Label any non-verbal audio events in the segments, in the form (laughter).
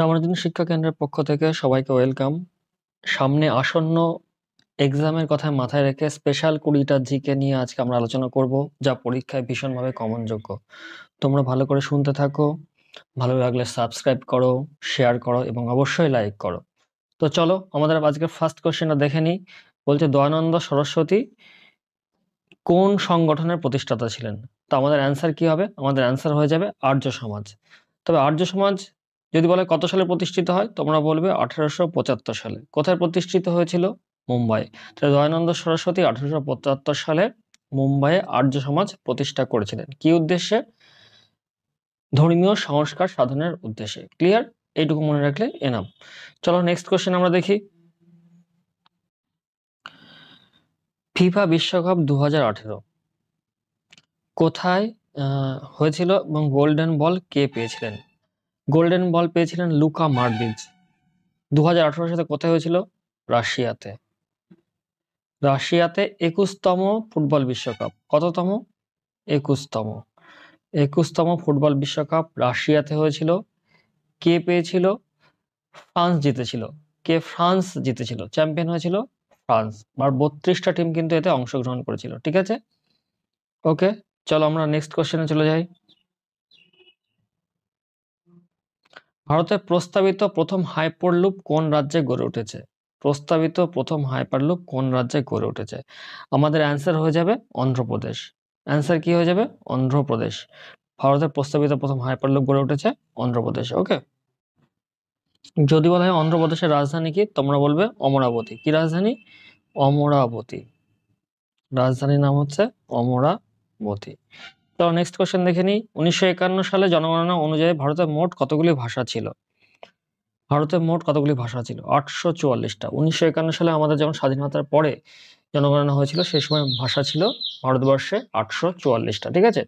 রামানুজন শিক্ষা কেন্দ্রের পক্ষ থেকে সবাইকে ওয়েলকাম সামনে আসন্ন এক্সামের কথা মাথায় রেখে স্পেশাল কুড়িটা জিকে নিয়ে আজকে আমরা আলোচনা করব যা পরীক্ষায় ভীষণভাবে কমনযোগ্য তোমরা ভালো করে শুনতে থাকো ভালো লাগলে সাবস্ক্রাইব করো শেয়ার করো এবং অবশ্যই লাইক করো তো চলো আমাদের আজকের ফার্স্ট কোয়েশ্চেনটা দেখে নিই বলছে দয়ানন্দ সরস্বতী কোন সংগঠনের প্রতিষ্ঠাতা ছিলেন তো আমাদের অ্যান্সার কি হবে আমাদের অ্যান্সার হয়ে যাবে আর্য সমাজ তবে আর্য সমাজ যদি বলে কত সালে প্রতিষ্ঠিত হয় তোমরা বলবে আঠেরোশো সালে কোথায় প্রতিষ্ঠিত হয়েছিল মুম্বাই তাহলে দয়ানন্দ সরস্বতী আঠেরোশো সালে মুম্বাইয়ে আর্য সমাজ প্রতিষ্ঠা করেছিলেন কি উদ্দেশ্যে ধর্মীয় সংস্কার সাধনের উদ্দেশ্যে ক্লিয়ার এইটুকু মনে রাখলে এনাম চলো নেক্সট কোশ্চেন আমরা দেখি ফিফা বিশ্বকাপ দু কোথায় হয়েছিল এবং গোল্ডেন বল কে পেয়েছিলেন গোল্ডেন বল পেয়েছিলেন লুকা মার্ডিজ দু সাথে কোথায় হয়েছিল রাশিয়াতে রাশিয়াতে একুশতম ফুটবল বিশ্বকাপ কততম একুশতম একুশতম ফুটবল বিশ্বকাপ রাশিয়াতে হয়েছিল কে পেয়েছিল ফ্রান্স জিতেছিল কে ফ্রান্স জিতেছিল চ্যাম্পিয়ন হয়েছিল ফ্রান্স আর বত্রিশটা টিম কিন্তু এতে অংশগ্রহণ করেছিল ঠিক আছে ওকে চলো আমরা নেক্সট কোশ্চেনে চলে যাই ভারতের প্রস্তাবিত প্রথম হাইপারলুপ কোন রাজ্যে গড়ে উঠেছে প্রস্তাবিত প্রথম হাইপারলুপ কোন রাজ্যে গড়ে উঠেছে আমাদের অ্যান্সার হয়ে যাবে অন্ধ্রপ্রদেশ অ্যান্সার কি হয়ে যাবে অন্ধ্রপ্রদেশ ভারতের প্রস্তাবিত প্রথম হাইপারলুপ গড়ে উঠেছে অন্ধ্রপ্রদেশ ওকে যদি বলা হয় অন্ধ্রপ্রদেশের রাজধানী কি তোমরা বলবে অমরাবতী কি রাজধানী অমরাবতী রাজধানীর নাম হচ্ছে অমরাবতী তো নেক্সট কোশ্চেন দেখে নিই উনিশশো সালে জনগণনা অনুযায়ী ভারতে মোট কতগুলি ভাষা ছিল ভারতে মোট কতগুলি ভাষা ছিল আটশো চুয়াল্লিশটা উনিশশো একান্ন সালে আমাদের যেমন স্বাধীনতার পরে জনগণনা হয়েছিল সেই সময় ভাষা ছিল ভারতবর্ষে আটশো চুয়াল্লিশটা ঠিক আছে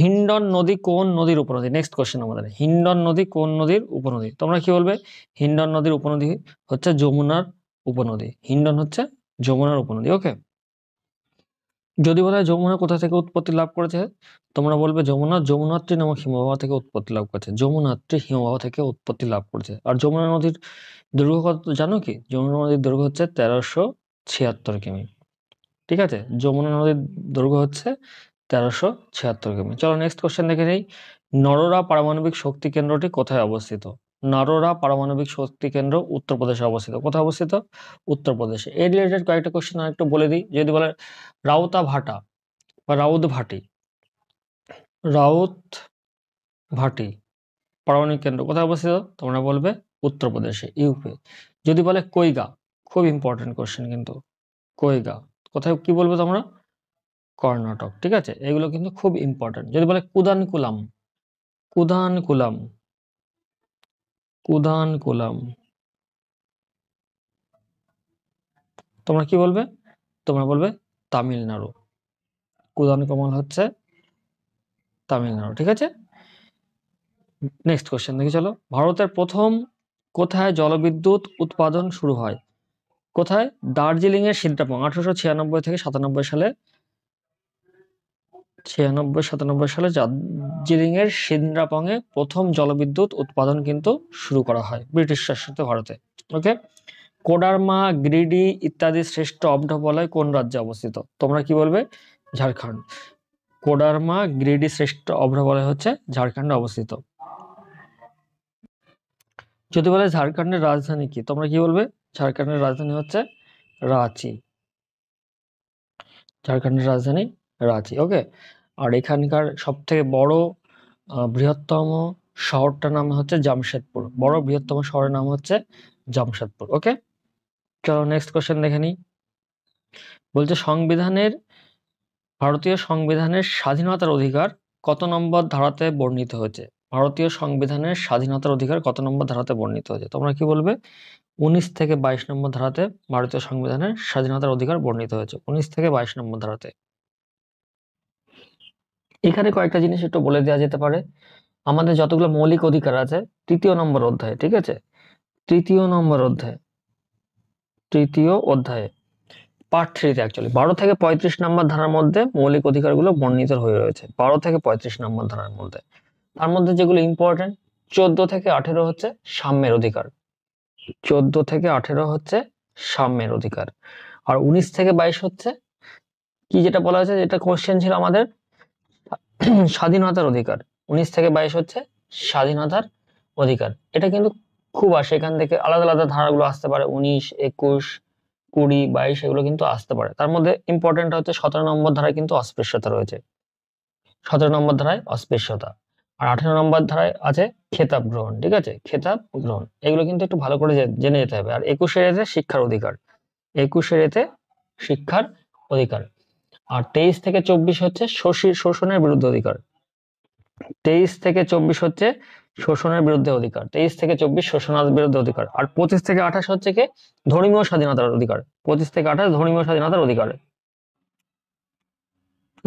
হিন্ডন নদী কোন নদীর উপনদী নেক্সট কোশ্চেন আমাদের হিন্ডন নদী কোন নদীর উপনদী তোমরা কি বলবে হিন্ডন নদীর উপনদী হচ্ছে যমুনার উপনদী হিন্ডন হচ্ছে যমুনার উপনদী ওকে যদি বলা হয় যমুনা কোথা থেকে উৎপত্তি লাভ করেছে তোমরা বলবে যমুনা যমুনাত্রী নামক হিমবাহ থেকে উৎপত্তি লাভ করেছে যমুনাত্রী হিমবাহ থেকে উৎপত্তি লাভ করেছে আর যমুনা নদীর দৈর্ঘ্য কত জানো কি যমুনা নদীর দৈর্ঘ্য হচ্ছে তেরোশো ছিয়াত্তর কিমি ঠিক আছে যমুনা নদীর দৈর্ঘ্য হচ্ছে তেরোশো ছিয়াত্তর কিমি চলো নেক্সট কোশ্চেন দেখে নেই নররা পারমাণবিক শক্তি কেন্দ্রটি কোথায় অবস্থিত নারোরা পারমাণবিক শক্তি কেন্দ্র উত্তরপ্রদেশে অবস্থিত কোথায় অবস্থিত উত্তরপ্রদেশে এই রিলেটেড কয়েকটা কোয়েশ্চেন একটু বলে দিই যদি বলে রাউতা ভাটা বা রাউদ ভাটি রাউত ভাটি পারমাণবিক কেন্দ্র কোথায় অবস্থিত তোমরা বলবে উত্তরপ্রদেশে ইউপি যদি বলে কৈগা খুব ইম্পর্টেন্ট কোয়েশ্চেন কিন্তু কৈগা কোথায় কি বলবে তোমরা কর্ণাটক ঠিক আছে এগুলো কিন্তু খুব ইম্পর্টেন্ট যদি বলে কুদানকুলাম কুদানকুলাম প্রধান কোলাম তোমরা কি বলবে তোমরা বলবে তামিলনাড়ু কুদান কমল হচ্ছে তামিলনাড়ু ঠিক আছে নেক্সট কোশ্চেন দেখি চলো ভারতের প্রথম কোথায় জলবিদ্যুৎ উৎপাদন শুরু হয় কোথায় দার্জিলিং এর সিদ্ধাপং আঠারোশো ছিয়ানব্বই থেকে সাতানব্বই সালে ছিয়ানব্বই সাতানব্বই সালে দার্জিলিংয়ের এ প্রথম জলবিদ্যুৎ উৎপাদন কিন্তু শুরু করা হয় ব্রিটিশ শাসিত ভারতে ওকে কোডারমা গ্রিডি ইত্যাদি শ্রেষ্ঠ অব্ধবলয় কোন রাজ্যে অবস্থিত তোমরা কি বলবে ঝাড়খণ্ড কোডারমা গ্রিডি শ্রেষ্ঠ অভ্রবলয় হচ্ছে ঝাড়খণ্ডে অবস্থিত যদি বলে ঝাড়খণ্ডের রাজধানী কি তোমরা কি বলবে ঝাড়খণ্ডের রাজধানী হচ্ছে রাঁচি ঝাড়খণ্ডের রাজধানী রাঁচি ওকে আর এখানকার সবথেকে বড় বৃহত্তম শহরটার নাম হচ্ছে জামশেদপুর বড় বৃহত্তম শহরের নাম হচ্ছে জামশেদপুর ওকে চলো নেক্সট কোশ্চেন দেখে নিই বলছে সংবিধানের ভারতীয় সংবিধানের স্বাধীনতার অধিকার কত নম্বর ধারাতে বর্ণিত হয়েছে ভারতীয় সংবিধানের স্বাধীনতার অধিকার কত নম্বর ধারাতে বর্ণিত হয়েছে তোমরা কি বলবে উনিশ থেকে বাইশ নম্বর ধারাতে ভারতীয় সংবিধানের স্বাধীনতার অধিকার বর্ণিত হয়েছে উনিশ থেকে বাইশ নম্বর ধারাতে এখানে কয়েকটা জিনিস একটু বলে দেওয়া যেতে পারে আমাদের যতগুলো মৌলিক অধিকার আছে তৃতীয় নম্বর অধ্যায় ঠিক আছে তৃতীয় নম্বর অধ্যায় তৃতীয় অধ্যায়ে পার্ট থ্রিতে অ্যাকচুয়ালি বারো থেকে পঁয়ত্রিশ নম্বর ধারার মধ্যে মৌলিক অধিকারগুলো বর্ণিত হয়ে রয়েছে বারো থেকে পঁয়ত্রিশ নম্বর ধারার মধ্যে তার মধ্যে যেগুলো ইম্পর্টেন্ট চোদ্দ থেকে আঠেরো হচ্ছে সাম্যের অধিকার চোদ্দ থেকে আঠেরো হচ্ছে সাম্যের অধিকার আর উনিশ থেকে বাইশ হচ্ছে কি যেটা বলা হয়েছে যেটা কোশ্চেন ছিল আমাদের (clears throat) স্বাধীনতার অধিকার উনিশ থেকে বাইশ হচ্ছে স্বাধীনতার অধিকার এটা কিন্তু খুব আসে এখান থেকে আলাদা আলাদা ধারাগুলো আসতে পারে উনিশ একুশ কুড়ি বাইশ এগুলো কিন্তু আসতে পারে তার মধ্যে ইম্পর্টেন্ট হচ্ছে সতেরো নম্বর ধারায় কিন্তু অস্পৃশ্যতা রয়েছে সতেরো নম্বর ধারায় অস্পৃশ্যতা আর আঠেরো নম্বর ধারায় আছে খেতাব গ্রহণ ঠিক আছে খেতাব গ্রহণ এগুলো কিন্তু একটু ভালো করে জেনে যেতে হবে আর একুশের এতে শিক্ষার অধিকার একুশের এতে শিক্ষার অধিকার আর তেইশ থেকে চব্বিশ হচ্ছে শোষণের বিরুদ্ধে অধিকার তেইশ থেকে চব্বিশ হচ্ছে শোষণের বিরুদ্ধে অধিকার তেইশ থেকে চব্বিশ শোষণের বিরুদ্ধে অধিকার আর পঁচিশ থেকে আঠাশ হচ্ছে কি ধর্মীয় স্বাধীনতার অধিকার পঁচিশ থেকে আঠাশ ধর্মীয় স্বাধীনতার অধিকার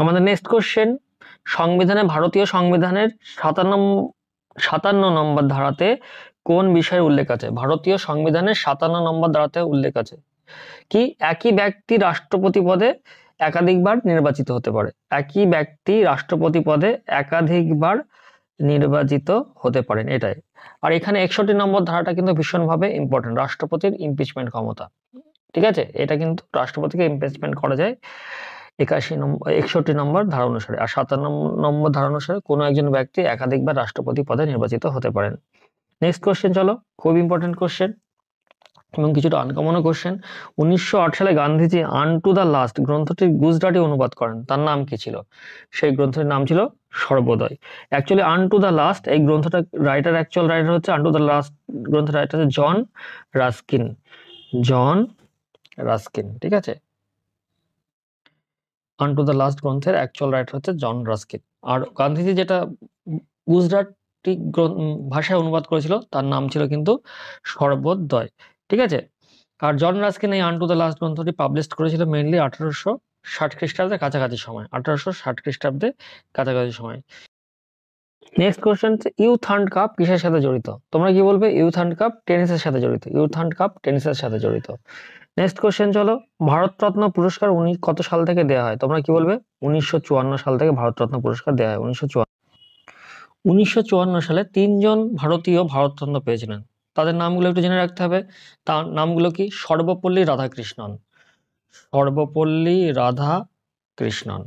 আমাদের নেক্সট কোশ্চেন সংবিধানে ভারতীয় সংবিধানের সাতান্ন সাতান্ন নম্বর ধারাতে কোন বিষয়ের উল্লেখ আছে ভারতীয় সংবিধানের সাতান্ন নম্বর ধারাতে উল্লেখ আছে কি একই ব্যক্তি রাষ্ট্রপতি পদে একাধিকবার নির্বাচিত হতে পারে একই ব্যক্তি রাষ্ট্রপতি পদে একাধিকবার নির্বাচিত হতে পারেন এটাই আর এখানে একষট্টি নম্বর ধারাটা কিন্তু ভীষণভাবে ইম্পর্টেন্ট রাষ্ট্রপতির ইমপিচমেন্ট ক্ষমতা ঠিক আছে এটা কিন্তু রাষ্ট্রপতিকে ইমপিচমেন্ট করা যায় একাশি নম্বর একষট্টি নম্বর ধারা অনুসারে আর সাতান্ন নম্বর ধারা অনুসারে কোনো একজন ব্যক্তি একাধিকবার রাষ্ট্রপতি পদে নির্বাচিত হতে পারেন নেক্সট কোশ্চেন চলো খুব ইম্পর্টেন্ট কোশ্চেন এবং কিছুটা আনকমনও করছেন উনিশশো সালে Gandhiji unto the last গ্রন্থটি গুজরাটি অনুবাদ করেন তার নাম কি ছিল সেই গ্রন্থটির নাম ছিল Sarvodaya actually unto the last এই গ্রন্থটা রাইটার অ্যাকচুয়াল রাইটার হচ্ছে আন টু দ্য লাস্ট গ্রন্থ রাইটার হচ্ছে জন রাস্কিন জন রাস্কিন ঠিক আছে আন টু দ্য লাস্ট গ্রন্থের অ্যাকচুয়াল রাইটার হচ্ছে জন রাস্কিন আর গান্ধীজি যেটা গুজরাট ভাষায় অনুবাদ করেছিল তার নাম ছিল কিন্তু সর্বোদয় ঠিক আছে আর জন রাজকিন এই আন টু দ্য লাস্ট গ্রন্থটি পাবলিশ করেছিল মেনলি আঠারোশো ষাট খ্রিস্টাব্দে কাছাকাছি সময় আঠারোশো ষাট খ্রিস্টাব্দে কাছাকাছি সময় নেক্সট কোয়েশ্চেন ইউথ হান্ড কাপ কিসের সাথে জড়িত তোমরা কি বলবে ইউথ হান্ড কাপ টেনিসের সাথে জড়িত ইউথ হান্ড কাপ টেনিসের সাথে জড়িত নেক্সট কোয়েশ্চেন চলো ভারতরত্ন পুরস্কার উনি কত সাল থেকে দেওয়া হয় তোমরা কি বলবে উনিশশো সাল থেকে ভারতরত্ন পুরস্কার দেওয়া হয় উনিশশো উনিশশো সালে তিনজন ভারতীয় ভারতরত্ন পেয়েছিলেন তাদের নামগুলো একটু জেনে রাখতে হবে তার নামগুলো কি সর্বপল্লী রাধাকৃষ্ণন সর্বপল্লী রাধা কৃষ্ণন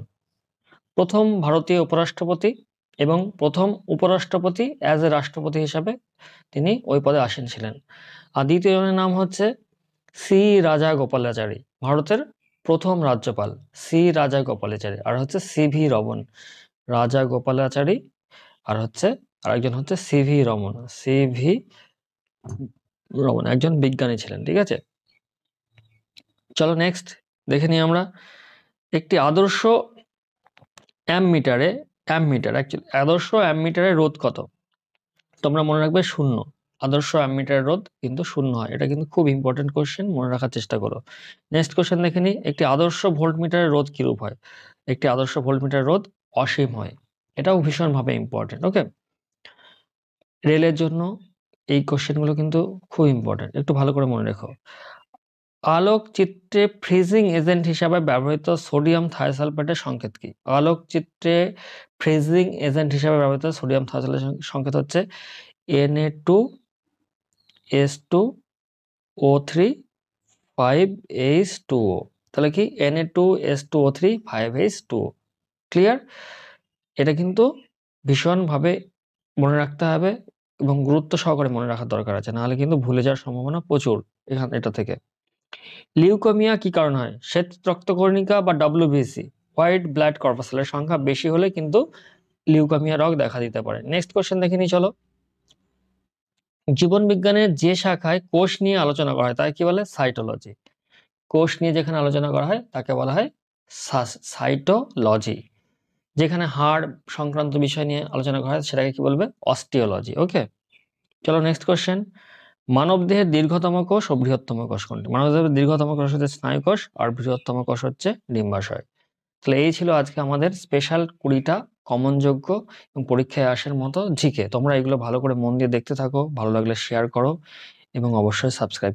প্রথম ভারতীয় উপরাষ্ট্রপতি এবং প্রথম উপরাষ্ট্রপতি অ্যাজ এ রাষ্ট্রপতি হিসাবে তিনি ওই পদে আসেন ছিলেন আর দ্বিতীয় জনের নাম হচ্ছে সি রাজা গোপালাচারী ভারতের প্রথম রাজ্যপাল সি রাজা গোপালাচারী আর হচ্ছে সি ভি রমন রাজা গোপালাচারী আর হচ্ছে আরেকজন হচ্ছে C V Raman C V Raman একজন বিজ্ঞানী ছিলেন ঠিক আছে চলো নেক্সট দেখে নিই আমরা একটি আদর্শ অ্যামমিটারে মিটার অ্যাকচুয়ালি আদর্শ মিটারে রোধ কত তোমরা মনে রাখবে শূন্য আদর্শ মিটারের রোধ কিন্তু শূন্য হয় এটা কিন্তু খুব ইম্পর্টেন্ট কোয়েশ্চেন মনে রাখার চেষ্টা করো নেক্সট কোশ্চেন দেখে নিই একটি আদর্শ ভোল্ট মিটারের রোধ কীরূপ হয় একটি আদর্শ ভোল্ট ভোল্টমিটারের রোধ অসীম হয় এটাও ভীষণভাবে ইম্পর্টেন্ট ওকে রেলের জন্য এই কোশ্চেনগুলো কিন্তু খুব ইম্পর্টেন্ট একটু ভালো করে মনে রেখো আলোক চিত্রে ফ্রিজিং এজেন্ট হিসাবে ব্যবহৃত সোডিয়াম থাইসালফেটের সংকেত কি আলোক চিত্রে ফ্রিজিং এজেন্ট হিসাবে ব্যবহৃত সোডিয়াম থায়সালের সংকেত হচ্ছে N A two S two O three five H two O তাহলে কি N A two S two O three five H two O clear এটা কিন্তু ভীষণভাবে মনে রাখতে হবে এবং গুরুত্ব সহকারে মনে রাখার দরকার আছে নাহলে কিন্তু ভুলে যাওয়ার সম্ভাবনা প্রচুর এখান এটা থেকে লিউকোমিয়া কি কারণ হয় শ্বেত রক্তকর্ণিকা বা ডাব্লিউবিসি হোয়াইট ব্লাড কর্পাসলের সংখ্যা বেশি হলে কিন্তু লিউকোমিয়া রোগ দেখা দিতে পারে নেক্সট কোশ্চেন দেখে নিই চলো জীবন বিজ্ঞানের যে শাখায় কোষ নিয়ে আলোচনা করা হয় তাকে কি বলে সাইটোলজি কোষ নিয়ে যেখানে আলোচনা করা হয় তাকে বলা হয় সাইটোলজি যেখানে হাড় সংক্রান্ত বিষয় নিয়ে আলোচনা করা হয় সেটাকে কি বলবে অস্টিওলজি ওকে চলো নেক্সট কোয়েশ্চেন মানবদেহের দীর্ঘতম কোষ ও বৃহত্তম কোষ কোনটি মানবদেহের দীর্ঘতম কোষ হচ্ছে স্নায়ু কোষ আর বৃহত্তম কোষ হচ্ছে ডিম্বাশয় তাহলে এই ছিল আজকে আমাদের স্পেশাল কুড়িটা কমনযোগ্য এবং পরীক্ষায় আসার মতো ঝিকে তোমরা এগুলো ভালো করে মন দিয়ে দেখতে থাকো ভালো লাগলে শেয়ার করো এবং অবশ্যই সাবস্ক্রাইব